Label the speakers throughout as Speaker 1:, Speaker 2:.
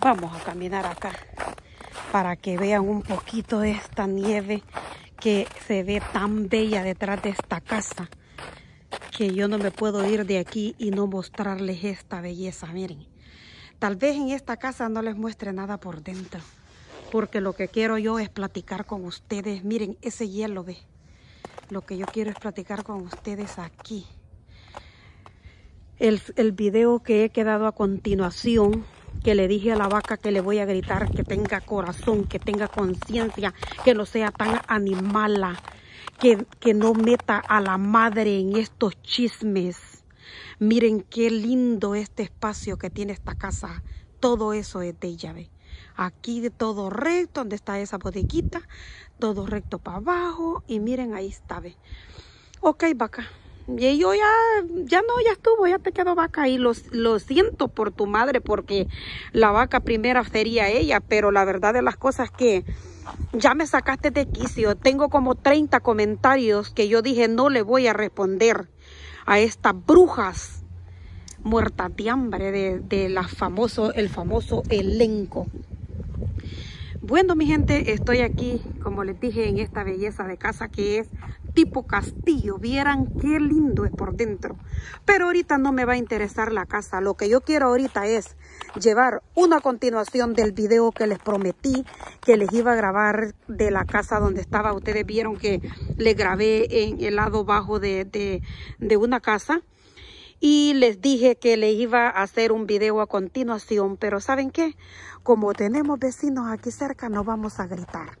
Speaker 1: Vamos a caminar acá para que vean un poquito esta nieve que se ve tan bella detrás de esta casa que yo no me puedo ir de aquí y no mostrarles esta belleza, miren. Tal vez en esta casa no les muestre nada por dentro, porque lo que quiero yo es platicar con ustedes. Miren, ese hielo, ve. Lo que yo quiero es platicar con ustedes aquí. El, el video que he quedado a continuación que le dije a la vaca que le voy a gritar que tenga corazón, que tenga conciencia, que no sea tan animala, que, que no meta a la madre en estos chismes. Miren qué lindo este espacio que tiene esta casa. Todo eso es de ella, ¿ve? Aquí de todo recto, donde está esa bodeguita, todo recto para abajo. Y miren, ahí está, ¿ve? Ok, vaca y yo ya, ya no, ya estuvo, ya te quedó vaca y lo, lo siento por tu madre porque la vaca primera sería ella, pero la verdad de las cosas que ya me sacaste de quicio, tengo como 30 comentarios que yo dije no le voy a responder a estas brujas muertas de hambre de, de la famoso, el famoso elenco. Bueno, mi gente, estoy aquí, como les dije, en esta belleza de casa que es tipo castillo. Vieran qué lindo es por dentro. Pero ahorita no me va a interesar la casa. Lo que yo quiero ahorita es llevar una continuación del video que les prometí que les iba a grabar de la casa donde estaba. Ustedes vieron que le grabé en el lado bajo de, de, de una casa y les dije que les iba a hacer un video a continuación, pero ¿saben qué? Como tenemos vecinos aquí cerca, no vamos a gritar.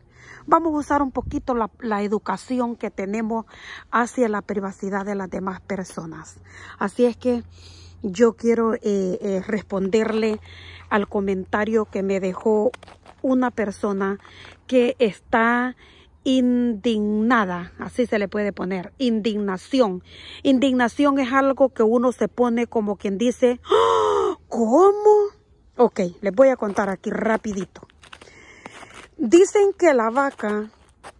Speaker 1: Vamos a usar un poquito la, educación que tenemos hacia la privacidad de las demás personas. Así es que yo quiero eh, eh, responderle al comentario que me dejó una persona que está indignada, así se le puede poner, indignación. Indignación es algo que uno se pone como quien dice, ¡Ah! ¿cómo? Ok, les voy a contar aquí rapidito. Dicen que la vaca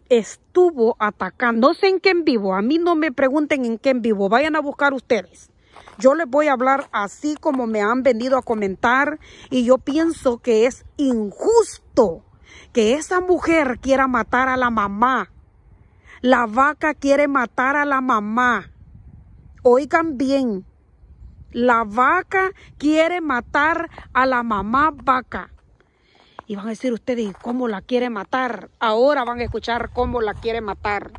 Speaker 1: estuvo atacando, no sé en qué en vivo, a mí no me pregunten en qué en vivo, vayan a buscar ustedes. Yo les voy a hablar así como me han venido a comentar y yo pienso que es injusto que esa mujer quiera matar a la mamá. La vaca quiere matar a la mamá. Oigan bien, la vaca quiere matar a la mamá vaca. Y van a decir ustedes, ¿cómo la quiere matar? Ahora van a escuchar cómo la quiere matar.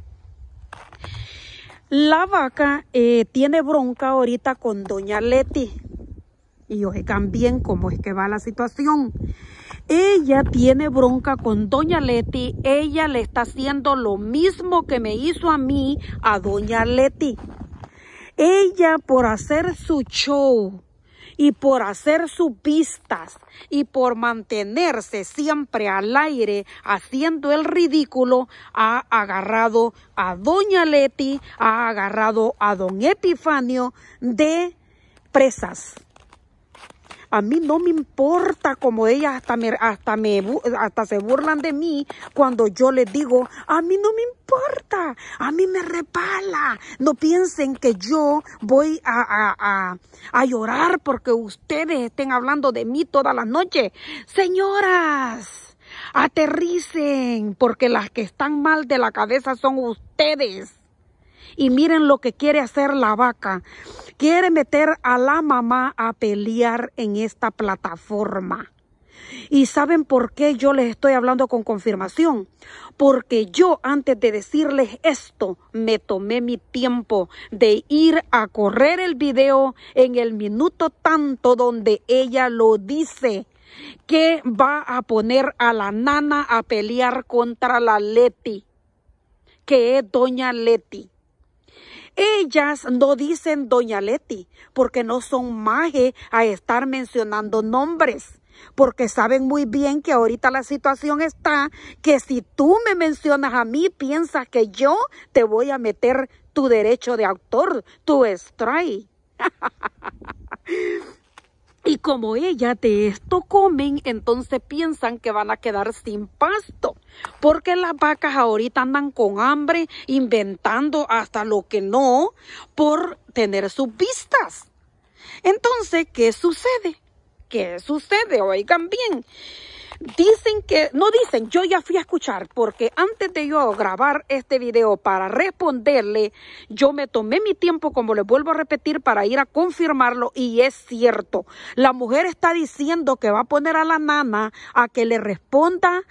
Speaker 1: La vaca eh, tiene bronca ahorita con Doña Leti. Y oigan bien cómo es que va la situación. Ella tiene bronca con Doña Leti. Ella le está haciendo lo mismo que me hizo a mí, a Doña Leti. Ella por hacer su show y por hacer sus pistas y por mantenerse siempre al aire haciendo el ridículo, ha agarrado a doña Leti, ha agarrado a don Epifanio de presas. A mí no me importa como ellas hasta me, hasta me hasta se burlan de mí cuando yo les digo, a mí no me importa, a mí me repala. No piensen que yo voy a, a, a, a llorar porque ustedes estén hablando de mí toda la noche. Señoras, aterricen porque las que están mal de la cabeza son ustedes. Y miren lo que quiere hacer la vaca. Quiere meter a la mamá a pelear en esta plataforma. Y saben por qué yo les estoy hablando con confirmación. Porque yo antes de decirles esto, me tomé mi tiempo de ir a correr el video en el minuto tanto donde ella lo dice que va a poner a la nana a pelear contra la Leti, que es doña Leti. Ellas no dicen Doña Leti porque no son maje a estar mencionando nombres. Porque saben muy bien que ahorita la situación está que si tú me mencionas a mí, piensas que yo te voy a meter tu derecho de autor, tu strike. Y como ellas de esto comen, entonces piensan que van a quedar sin pasto. Porque las vacas ahorita andan con hambre, inventando hasta lo que no, por tener sus vistas. Entonces, ¿qué sucede? ¿Qué sucede? Oigan bien. Dicen que, no dicen, yo ya fui a escuchar, porque antes de yo grabar este video para responderle, yo me tomé mi tiempo, como les vuelvo a repetir, para ir a confirmarlo, y es cierto. La mujer está diciendo que va a poner a la nana a que le responda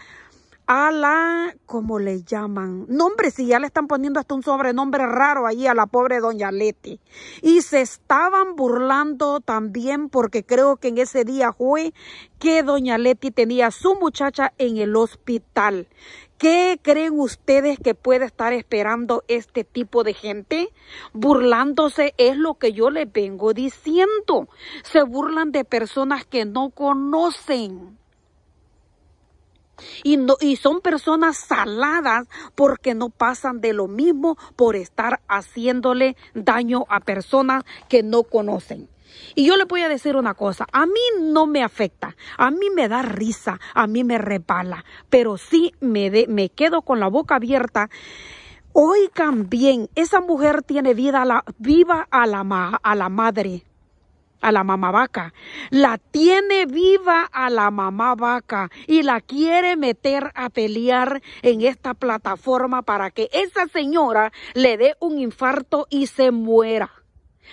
Speaker 1: a la, ¿cómo le llaman? Nombre, si ya le están poniendo hasta un sobrenombre raro ahí a la pobre doña Leti. Y se estaban burlando también porque creo que en ese día fue que doña Leti tenía a su muchacha en el hospital. ¿Qué creen ustedes que puede estar esperando este tipo de gente? Burlándose es lo que yo les vengo diciendo. Se burlan de personas que no conocen. Y, son personas saladas porque no pasan de lo mismo por estar haciéndole daño a personas que no conocen. Y yo le voy a decir una cosa, a mí no me afecta, a mí me da risa, a mí me repala, pero sí me, me quedo con la boca abierta. Hoy también esa mujer tiene vida la, viva a la madre a la mamá vaca. La tiene viva a la mamá vaca y la quiere meter a pelear en esta plataforma para que esa señora le dé un infarto y se muera.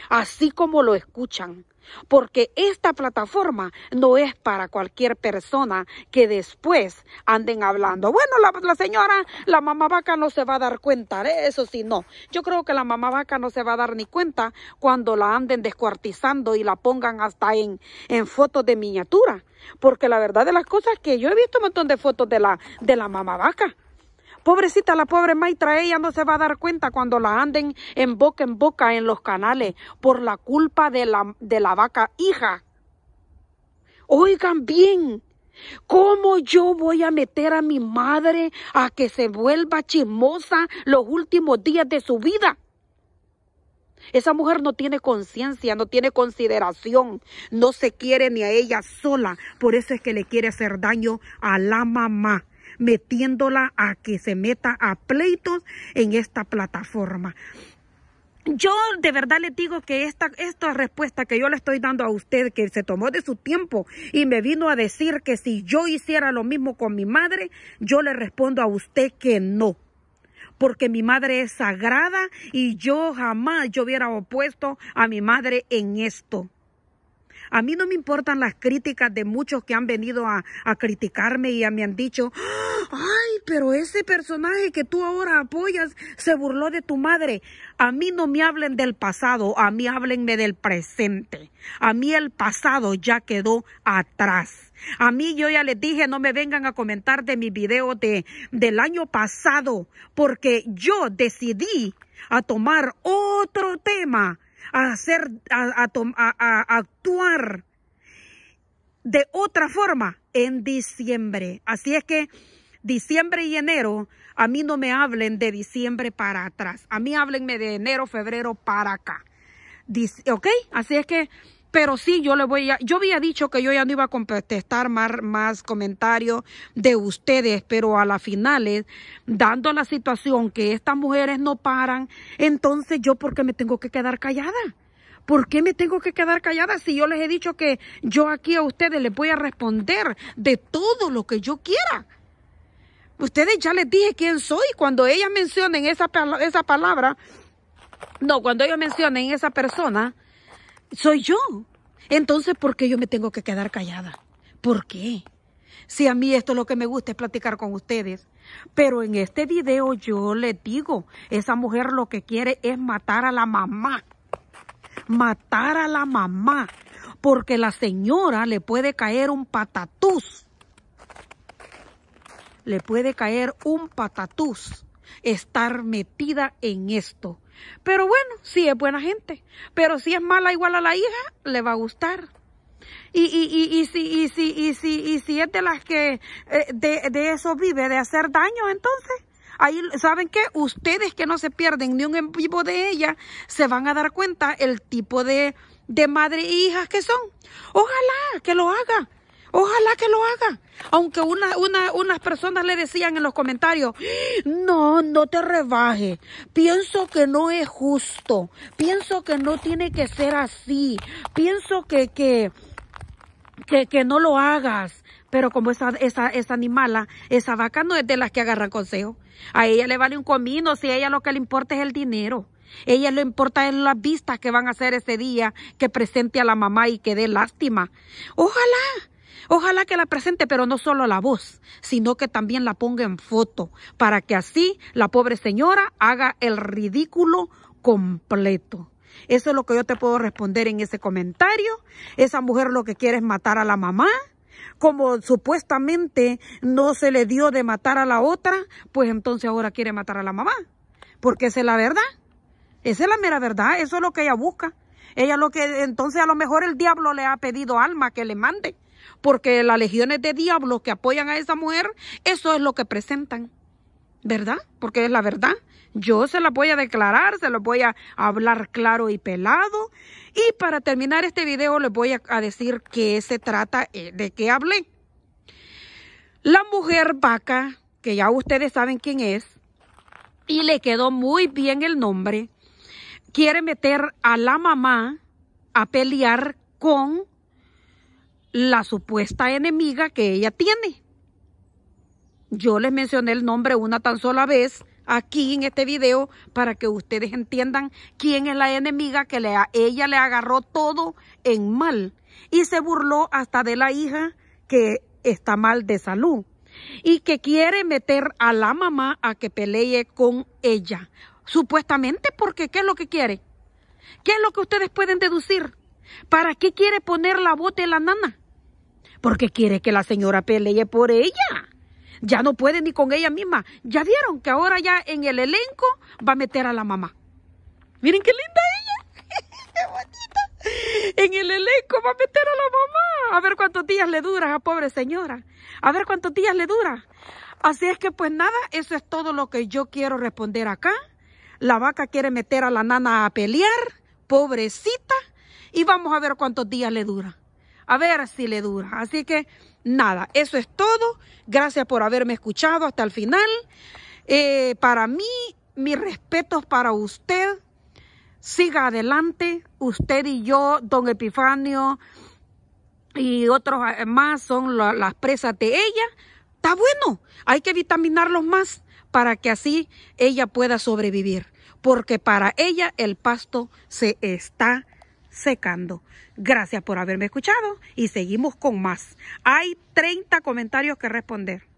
Speaker 1: Así como lo escuchan porque esta plataforma no es para cualquier persona que después anden hablando. Bueno, la, señora, la mamá vaca no se va a dar cuenta, eso sí, no. Yo creo que la mamá vaca no se va a dar ni cuenta cuando la anden descuartizando y la pongan hasta en, en fotos de miniatura, porque la verdad de las cosas es que yo he visto un montón de fotos de la, de la mamá vaca Pobrecita la pobre maestra ella no se va a dar cuenta cuando la anden en boca en boca en los canales por la culpa de la, de la vaca hija. Oigan bien, ¿Cómo yo voy a meter a mi madre a que se vuelva chismosa los últimos días de su vida? Esa mujer no tiene conciencia, no tiene consideración, no se quiere ni a ella sola. Por eso es que le quiere hacer daño a la mamá metiéndola a que se meta a pleitos en esta plataforma. Yo de verdad le digo que esta, esta respuesta que yo le estoy dando a usted, que se tomó de su tiempo y me vino a decir que si yo hiciera lo mismo con mi madre, yo le respondo a usted que no porque mi madre es sagrada y yo jamás yo hubiera opuesto a mi madre en esto. A mí no me importan las críticas de muchos que han venido a, criticarme y a, me han dicho, ay, pero ese personaje que tú ahora apoyas se burló de tu madre. A mí no me hablen del pasado, a mí háblenme del presente. A mí el pasado ya quedó atrás. A mí yo ya les dije, no me vengan a comentar de mi video de, del año pasado, porque yo decidí a tomar otro tema a hacer, a, a, a, actuar de otra forma en diciembre. Así es que diciembre y enero, a mí no me hablen de diciembre para atrás. A mí háblenme de enero, febrero para acá. ¿Ok? Así es que pero sí yo le voy a, yo había dicho que yo ya no iba a contestar más, más comentarios de ustedes, pero a las finales, dando la situación que estas mujeres no paran, entonces yo porque me tengo que quedar callada. ¿Por qué me tengo que quedar callada si yo les he dicho que yo aquí a ustedes les voy a responder de todo lo que yo quiera? Ustedes ya les dije quién soy. Cuando ellas mencionen esa, esa palabra, no, cuando ellos mencionen esa persona, soy yo. Entonces, ¿por qué yo me tengo que quedar callada? ¿Por qué? Si a mí esto es lo que me gusta es platicar con ustedes. Pero en este video yo les digo, esa mujer lo que quiere es matar a la mamá. Matar a la mamá. Porque la señora le puede caer un patatús. Le puede caer un patatús estar metida en esto. Pero bueno, si es buena gente, pero si es mala igual a la hija, le va a gustar. Y, y, y, y, si, y, si, y, si, y si es de las que eh, de, eso vive, de hacer daño, entonces, ahí, ¿saben qué? Ustedes que no se pierden ni un en vivo de ella, se van a dar cuenta el tipo de, de madre e hijas que son. Ojalá que lo haga. Ojalá que lo haga. Aunque unas personas le decían en los comentarios, no, no te rebaje. Pienso que no es justo. Pienso que no tiene que ser así. Pienso que, que, que, que no lo hagas. Pero como esa, esa, esa animala, esa vaca no es de las que agarran consejo. A ella le vale un comino si a ella lo que le importa es el dinero. Ella le importa es las vistas que van a hacer ese día que presente a la mamá y que dé lástima. Ojalá Ojalá que la presente, pero no solo la voz, sino que también la ponga en foto, para que así la pobre señora haga el ridículo completo. Eso es lo que yo te puedo responder en ese comentario. Esa mujer lo que quiere es matar a la mamá. Como supuestamente no se le dio de matar a la otra, pues entonces ahora quiere matar a la mamá. Porque esa es la verdad. Esa es la mera verdad. Eso es lo que ella busca. Ella lo que entonces a lo mejor el diablo le ha pedido alma que le mande porque las legiones de diablos que apoyan a esa mujer, eso es lo que presentan, ¿verdad? Porque es la verdad. Yo se la voy a declarar, se lo voy a hablar claro y pelado. Y para terminar este video les voy a, a decir qué se trata, eh, de qué hablé. La mujer vaca, que ya ustedes saben quién es, y le quedó muy bien el nombre, quiere meter a la mamá a pelear con la supuesta enemiga que ella tiene. Yo les mencioné el nombre una tan sola vez aquí en este video para que ustedes entiendan quién es la enemiga que ella le agarró todo en mal y se burló hasta de la hija que está mal de salud y que quiere meter a la mamá a que pelee con ella. Supuestamente porque ¿qué es lo que quiere? ¿Qué es lo que ustedes pueden deducir? ¿Para qué quiere poner la bota en la nana? porque quiere que la señora pelee por ella. Ya no puede ni con ella misma. Ya vieron que ahora ya en el elenco va a meter a la mamá. Miren qué linda ella. qué bonita. En el elenco va a meter a la mamá. A ver cuántos días le dura a pobre señora. A ver cuántos días le dura. Así es que pues nada, eso es todo lo que yo quiero responder acá. La vaca quiere meter a la nana a pelear, pobrecita, y vamos a ver cuántos días le dura a ver si le dura. Así que nada, eso es todo. Gracias por haberme escuchado hasta el final. Eh, para mí, mis respetos para usted. Siga adelante. Usted y yo, don Epifanio y otros eh, más son las presas de ella. Está bueno. Hay que vitaminarlos más para que así ella pueda sobrevivir. Porque para ella el pasto se está secando. Gracias por haberme escuchado y seguimos con más. Hay 30 comentarios que responder.